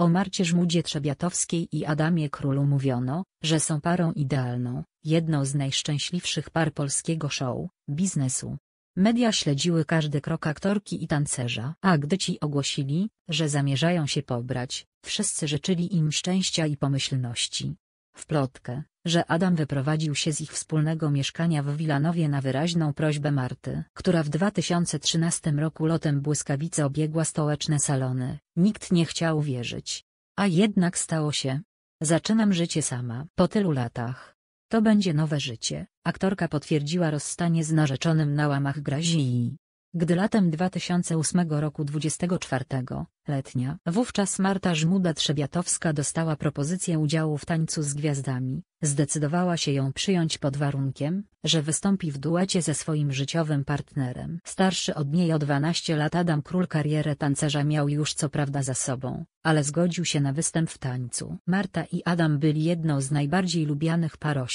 O Marcie Żmudzie Trzebiatowskiej i Adamie Królu mówiono, że są parą idealną, jedną z najszczęśliwszych par polskiego show, biznesu. Media śledziły każdy krok aktorki i tancerza, a gdy ci ogłosili, że zamierzają się pobrać, wszyscy życzyli im szczęścia i pomyślności. W plotkę, że Adam wyprowadził się z ich wspólnego mieszkania w Wilanowie na wyraźną prośbę Marty, która w 2013 roku lotem błyskawicę obiegła stołeczne salony. Nikt nie chciał wierzyć. A jednak stało się. Zaczynam życie sama. Po tylu latach. To będzie nowe życie. Aktorka potwierdziła rozstanie z narzeczonym na łamach Grazii. Gdy latem 2008 roku 24, letnia, wówczas Marta Żmuda-Trzebiatowska dostała propozycję udziału w Tańcu z Gwiazdami, zdecydowała się ją przyjąć pod warunkiem, że wystąpi w duecie ze swoim życiowym partnerem. Starszy od niej o 12 lat Adam Król karierę tancerza miał już co prawda za sobą, ale zgodził się na występ w tańcu. Marta i Adam byli jedną z najbardziej lubianych par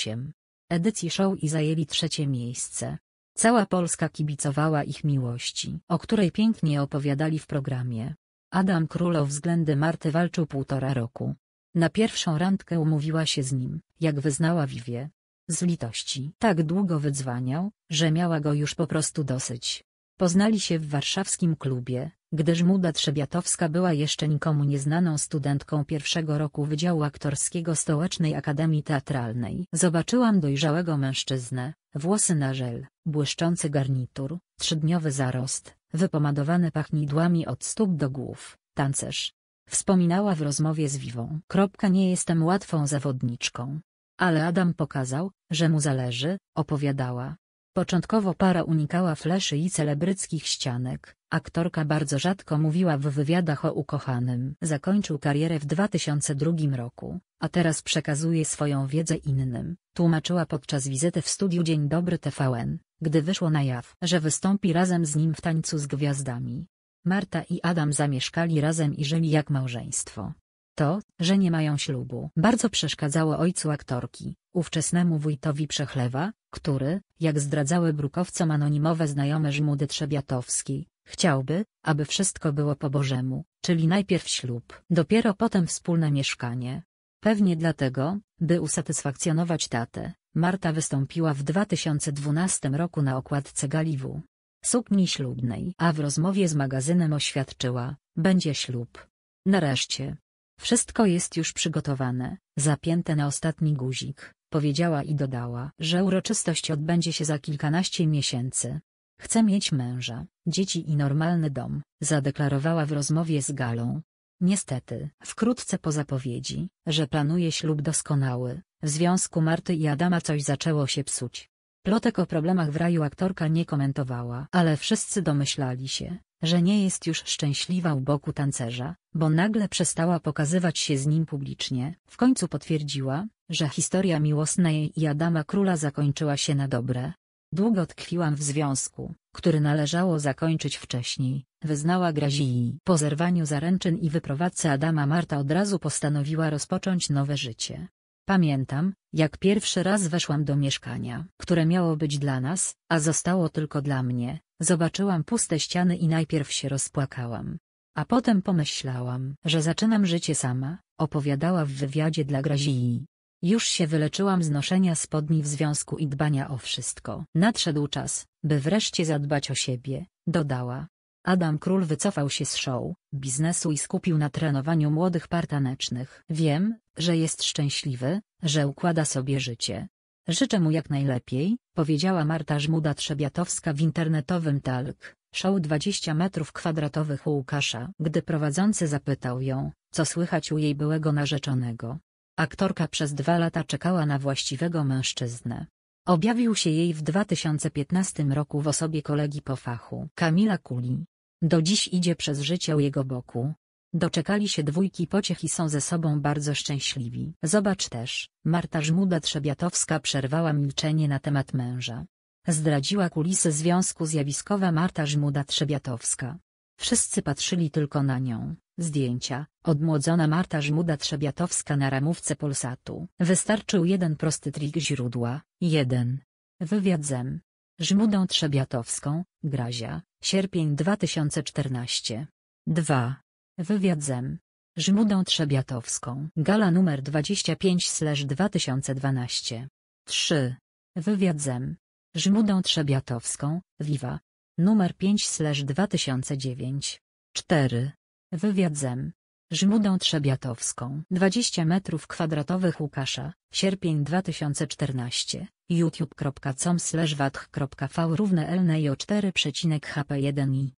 edycji show i zajęli trzecie miejsce. Cała Polska kibicowała ich miłości, o której pięknie opowiadali w programie. Adam Król o względy Marty walczył półtora roku. Na pierwszą randkę umówiła się z nim, jak wyznała Vivie. Z litości tak długo wydzwaniał, że miała go już po prostu dosyć. Poznali się w warszawskim klubie, gdyż Muda Trzebiatowska była jeszcze nikomu nieznaną studentką pierwszego roku Wydziału Aktorskiego Stołecznej Akademii Teatralnej. Zobaczyłam dojrzałego mężczyznę, włosy na żel, błyszczący garnitur, trzydniowy zarost, wypomadowane pachnidłami od stóp do głów, tancerz. Wspominała w rozmowie z Wiwą. Nie jestem łatwą zawodniczką. Ale Adam pokazał, że mu zależy, opowiadała, Początkowo para unikała fleszy i celebryckich ścianek, aktorka bardzo rzadko mówiła w wywiadach o ukochanym. Zakończył karierę w 2002 roku, a teraz przekazuje swoją wiedzę innym, tłumaczyła podczas wizyty w studiu Dzień Dobry TVN, gdy wyszło na jaw, że wystąpi razem z nim w Tańcu z Gwiazdami. Marta i Adam zamieszkali razem i żyli jak małżeństwo. To, że nie mają ślubu, bardzo przeszkadzało ojcu aktorki, ówczesnemu wujtowi Przechlewa, który, jak zdradzały brukowcom anonimowe znajome Żmudy Trzebiatowskiej, chciałby, aby wszystko było po Bożemu, czyli najpierw ślub, dopiero potem wspólne mieszkanie. Pewnie dlatego, by usatysfakcjonować tatę, Marta wystąpiła w 2012 roku na okładce Galiwu. Sukni ślubnej, a w rozmowie z magazynem oświadczyła, będzie ślub. Nareszcie. Wszystko jest już przygotowane, zapięte na ostatni guzik, powiedziała i dodała, że uroczystość odbędzie się za kilkanaście miesięcy. Chcę mieć męża, dzieci i normalny dom, zadeklarowała w rozmowie z Galą. Niestety, wkrótce po zapowiedzi, że planuje ślub doskonały, w związku Marty i Adama coś zaczęło się psuć. Plotek o problemach w raju aktorka nie komentowała, ale wszyscy domyślali się, że nie jest już szczęśliwa u boku tancerza, bo nagle przestała pokazywać się z nim publicznie. W końcu potwierdziła, że historia miłosna jej i Adama Króla zakończyła się na dobre. Długo tkwiłam w związku, który należało zakończyć wcześniej, wyznała Grazii. Po zerwaniu zaręczyn i wyprowadzce Adama Marta od razu postanowiła rozpocząć nowe życie. Pamiętam, jak pierwszy raz weszłam do mieszkania, które miało być dla nas, a zostało tylko dla mnie, Zobaczyłam puste ściany i najpierw się rozpłakałam. A potem pomyślałam, że zaczynam życie sama, opowiadała w wywiadzie dla Grazii. Już się wyleczyłam z noszenia spodni w związku i dbania o wszystko. Nadszedł czas, by wreszcie zadbać o siebie, dodała. Adam Król wycofał się z show, biznesu i skupił na trenowaniu młodych partanecznych. Wiem, że jest szczęśliwy, że układa sobie życie, Życzę mu jak najlepiej, powiedziała Marta Żmuda-Trzebiatowska w internetowym talk show 20 metrów kwadratowych u Łukasza, gdy prowadzący zapytał ją, co słychać u jej byłego narzeczonego. Aktorka przez dwa lata czekała na właściwego mężczyznę. Objawił się jej w 2015 roku w osobie kolegi po fachu Kamila Kuli. Do dziś idzie przez życie u jego boku, Doczekali się dwójki pociech i są ze sobą bardzo szczęśliwi. Zobacz też, Marta Żmuda Trzebiatowska przerwała milczenie na temat męża. Zdradziła kulisy związku zjawiskowa Marta Żmuda Trzebiatowska. Wszyscy patrzyli tylko na nią. Zdjęcia, odmłodzona Marta Żmuda Trzebiatowska na ramówce Polsatu. Wystarczył jeden prosty trik źródła, jeden. Wywiad zem. Żmudą Trzebiatowską, Grazia, sierpień 2014. 2. Wywiadzem. zem. Żmudą Trzebiatowską. Gala numer 25/2012. 3. Wywiadzem. zem. Żmudą Trzebiatowską, Viva. Numer 5/2009. 4. Wywiadzem. zem. Żmudą Trzebiatowską. 20 metrów kwadratowych Łukasza, sierpień 2014, youtube.com slash vatch.v równe lnio 4,hp1i